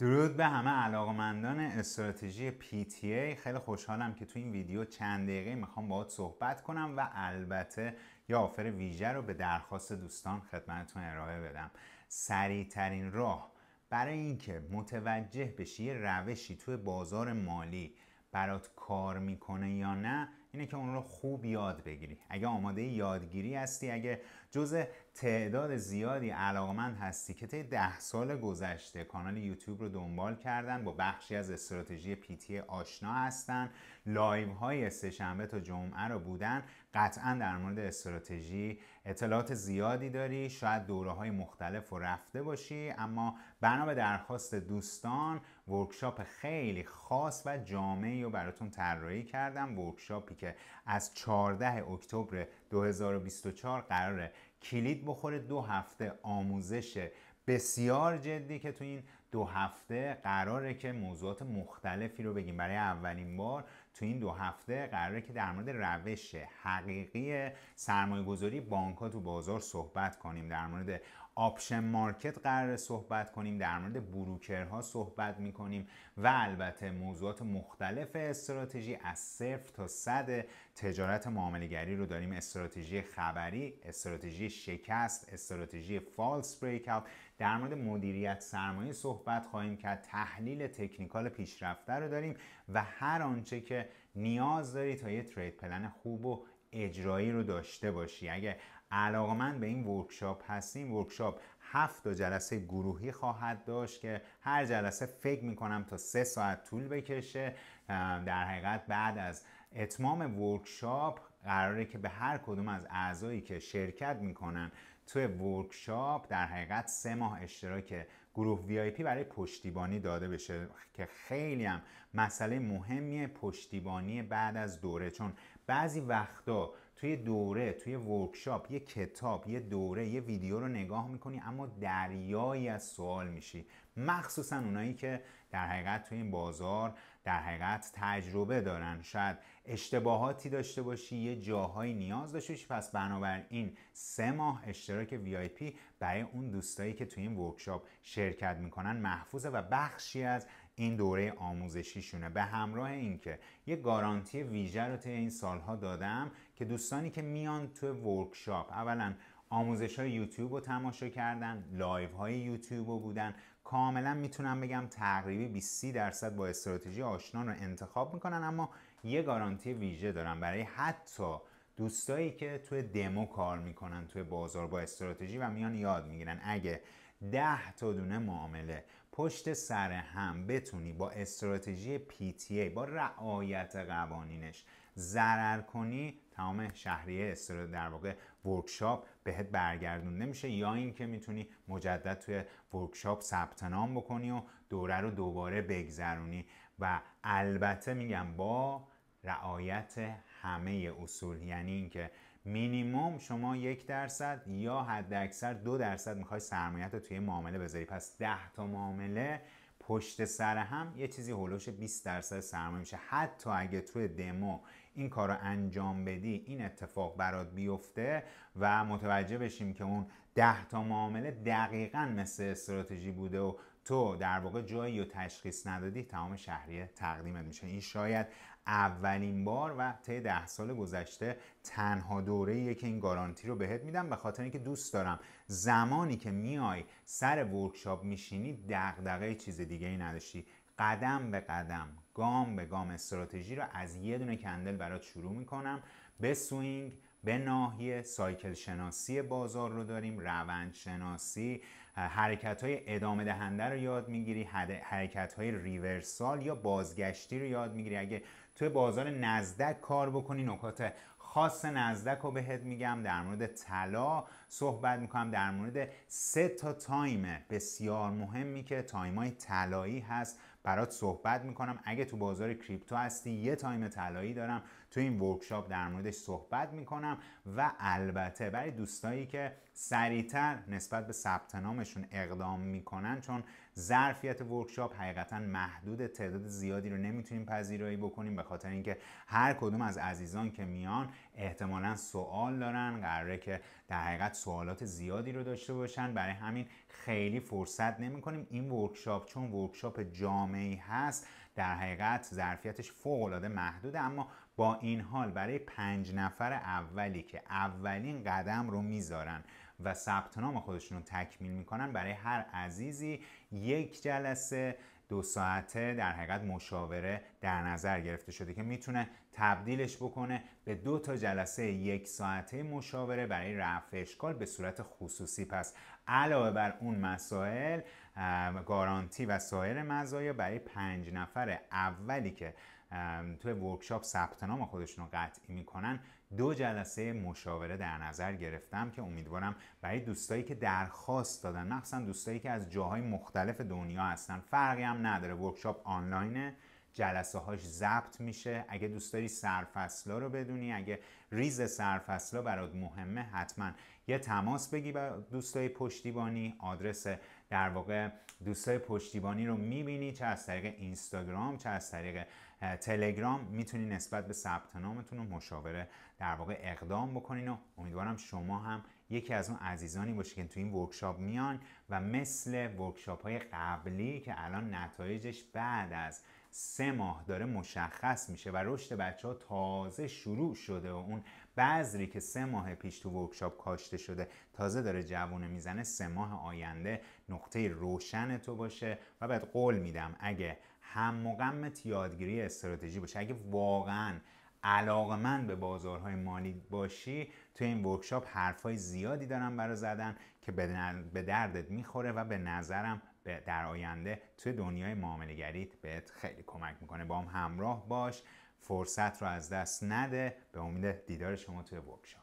درود به همه علاقمندان استراتژی PTA خیلی خوشحالم که تو این ویدیو چند دقیقه میخوام باهات صحبت کنم و البته یه آفر ویژه رو به درخواست دوستان خدمتتون ارائه بدم سریعترین راه برای اینکه متوجه بشی یه روشی توی بازار مالی برات کار میکنه یا نه اینه که اون رو خوب یاد بگیری اگه آماده یادگیری هستی اگه جزء تعداد زیادی علاقمند هستی که طی ده سال گذشته کانال یوتیوب رو دنبال کردن با بخشی از استراتژی پیتی آشنا هستن لایم های سهشنبه تا جمعه رو بودن قطعا در مورد استراتژی اطلاعات زیادی داری شاید دوره های مختلف رو رفته باشی اما بنا به درخواست دوستان ورکشاپ خیلی خاص و جامعی رو براتون طراحی کردم ورکشاپی که از 14 اکتبر 2024 قراره کلید بخوره دو هفته آموزش بسیار جدی که تو این دو هفته قراره که موضوعات مختلفی رو بگیم برای اولین بار تو این دو هفته قراره که در مورد روش حقیقی سرمایه گذاری بانک ها تو بازار صحبت کنیم در مورد آپشن مارکت قرار صحبت کنیم در مورد بروکرها صحبت کنیم و البته موضوعات مختلف استراتژی از صفر تا صد تجارت معاملگری رو داریم استراتژی خبری استراتژی شکست استراتژی فالس بریک در مورد مدیریت سرمایه صحبت خواهیم کرد تحلیل تکنیکال پیشرفته رو داریم و هر آنچه که نیاز داری تا یه ترید پلن خوب و اجرایی رو داشته باشی اگه من به این ورکشاپ هستیم ورکشاپ هفت جلسه گروهی خواهد داشت که هر جلسه فکر میکنم تا سه ساعت طول بکشه در حقیقت بعد از اتمام ورکشاپ قراره که به هر کدوم از اعضایی که شرکت میکنن توی ورکشاپ در حقیقت سه ماه اشتراک گروه وی برای پشتیبانی داده بشه که خیلی هم مسئله مهمیه پشتیبانی بعد از دوره چون بعضی وقتا توی دوره توی ورکشاپ یه کتاب یه دوره یه ویدیو رو نگاه میکنی اما دریایی از سوال میشی مخصوصا اونایی که در حقیقت توی این بازار در حقیقت تجربه دارن شاید اشتباهاتی داشته باشی یه جاهایی نیاز داشته باشی پس بنابراین سه ماه اشتراک پی برای اون دوستایی که توی این ورکشاپ شرکت میکنن محفوظه و بخشی از این دوره آموزشیشونه به همراه اینکه یه گارانتی ویژه رو توی این سالها دادم که دوستانی که میان تو ورکشاپ اولا آموزش های یوتیوب رو تماشا کردن لایو های یوتیوب رو بودن کاملا میتونم بگم تقریبی 20 درصد با استراتژی آشنا رو انتخاب میکنن اما یه گارانتی ویژه دارن برای حتی دوستایی که توی دمو کار میکنن توی بازار با استراتژی و میان یاد میگیرن اگه ده تا دونه معامله پشت سر هم بتونی با استراتژی PTA با رعایت قوانینش ضرر کنی تمام شهریه استر در واقع ورکشاپ بهت برگردون نمیشه یا اینکه میتونی مجدد توی ورکشاپ ثبت نام بکنی و دوره رو دوباره بگذرونی و البته میگم با رعایت همه اصول یعنی اینکه مینیموم شما یک درصد یا حد اکثر دو درصد میخوای سرمایت رو توی معامله بذاری پس ده تا معامله پشت سر هم یه چیزی هلوش 20 درصد سرمایه میشه حتی اگه توی دمو این کار رو انجام بدی این اتفاق برات بیفته و متوجه بشیم که اون ده تا معامله دقیقا مثل استراتژی بوده و تو در واقع جایی رو تشخیص ندادی تمام شهریه تقدیمت میشه این شاید اولین بار و طی ده سال گذشته تنها دوره که این گارانتی رو بهت میدم به خاطر اینکه دوست دارم زمانی که میای سر ورکشاپ میشینی دغدغه چیز دیگه ای نداشتی قدم به قدم گام به گام استراتژی رو از یه دونه کندل برات شروع میکنم به سوینگ به ناحیه سایکل شناسی بازار رو داریم روند شناسی حرکت های ادامه دهنده رو یاد میگیری حرکت های ریورسال یا بازگشتی رو یاد میگیری اگه توی بازار نزدک کار بکنی نکات خاص نزدک رو بهت میگم در مورد طلا صحبت میکنم در مورد سه تا تایم بسیار مهمی که تایمای طلایی هست برات صحبت میکنم اگه تو بازار کریپتو هستی یه تایم طلایی دارم تو این ورکشاپ در موردش صحبت میکنم و البته برای دوستایی که سریعتر نسبت به ثبت نامشون اقدام میکنن چون ظرفیت ورکشاپ حقیقتا محدود تعداد زیادی رو نمیتونیم پذیرایی بکنیم به خاطر اینکه هر کدوم از عزیزان که میان احتمالا سوال دارن قراره که در حقیقت سوالات زیادی رو داشته باشن برای همین خیلی فرصت نمیکنیم این ورکشاپ چون ورکشاپ جامعی هست در حقیقت ظرفیتش فوق العاده محدوده اما با این حال برای پنج نفر اولی که اولین قدم رو میذارن و ثبت نام خودشون رو تکمیل میکنن برای هر عزیزی یک جلسه دو ساعته در حقیقت مشاوره در نظر گرفته شده که میتونه تبدیلش بکنه به دو تا جلسه یک ساعته مشاوره برای رفع اشکال به صورت خصوصی پس علاوه بر اون مسائل گارانتی و سایر مزایا برای پنج نفر اولی که توی ورکشاپ ثبت نام خودشون رو قطعی میکنن دو جلسه مشاوره در نظر گرفتم که امیدوارم برای دوستایی که درخواست دادن مخصوصا دوستایی که از جاهای مختلف دنیا هستن فرقی هم نداره ورکشاپ آنلاینه جلسه هاش ضبط میشه اگه دوست داری سرفصلا رو بدونی اگه ریز سرفصلا برات مهمه حتما یه تماس بگی با دوستای پشتیبانی آدرس در واقع دوستای پشتیبانی رو میبینی چه از طریق اینستاگرام چه از طریق تلگرام میتونی نسبت به ثبت نامتون و مشاوره در واقع اقدام بکنین و امیدوارم شما هم یکی از اون عزیزانی باشی که تو این ورکشاپ میان و مثل ورکشاپ های قبلی که الان نتایجش بعد از سه ماه داره مشخص میشه و رشد بچه ها تازه شروع شده و اون بذری که سه ماه پیش تو ورکشاپ کاشته شده تازه داره جوونه میزنه سه ماه آینده نقطه روشن تو باشه و بعد قول میدم اگه هم مقمت یادگیری استراتژی باشه اگه واقعا علاقه من به بازارهای مالی باشی توی این ورکشاپ حرفای زیادی دارم برای زدن که به دردت میخوره و به نظرم در آینده توی دنیای معاملگریت بهت خیلی کمک میکنه با هم همراه باش فرصت رو از دست نده به امید دیدار شما توی ورکشاپ